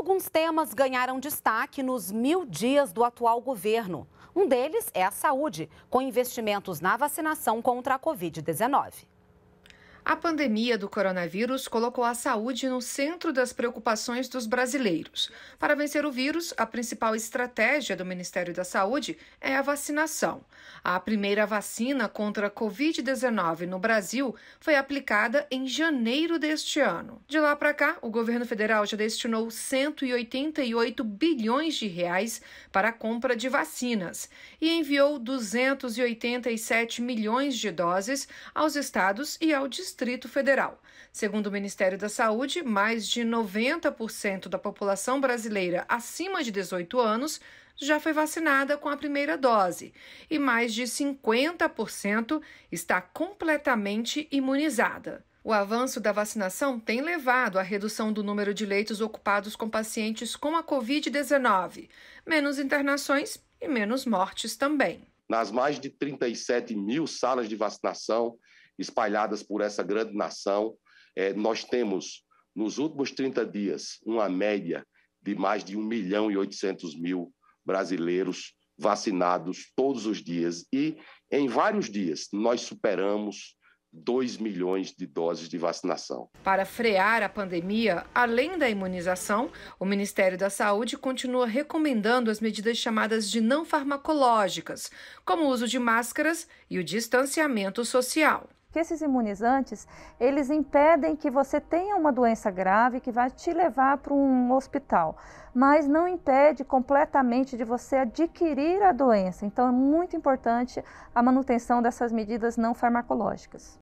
Alguns temas ganharam destaque nos mil dias do atual governo. Um deles é a saúde, com investimentos na vacinação contra a Covid-19. A pandemia do coronavírus colocou a saúde no centro das preocupações dos brasileiros. Para vencer o vírus, a principal estratégia do Ministério da Saúde é a vacinação. A primeira vacina contra a Covid-19 no Brasil foi aplicada em janeiro deste ano. De lá para cá, o governo federal já destinou 188 bilhões de reais para a compra de vacinas e enviou 287 milhões de doses aos estados e ao distrito. Distrito Federal. Segundo o Ministério da Saúde, mais de 90% da população brasileira acima de 18 anos já foi vacinada com a primeira dose e mais de 50% está completamente imunizada. O avanço da vacinação tem levado à redução do número de leitos ocupados com pacientes com a Covid-19, menos internações e menos mortes também. Nas mais de 37 mil salas de vacinação, espalhadas por essa grande nação. É, nós temos, nos últimos 30 dias, uma média de mais de 1 milhão e 800 mil brasileiros vacinados todos os dias. E em vários dias, nós superamos 2 milhões de doses de vacinação. Para frear a pandemia, além da imunização, o Ministério da Saúde continua recomendando as medidas chamadas de não farmacológicas, como o uso de máscaras e o distanciamento social que esses imunizantes, eles impedem que você tenha uma doença grave que vai te levar para um hospital, mas não impede completamente de você adquirir a doença. Então é muito importante a manutenção dessas medidas não farmacológicas.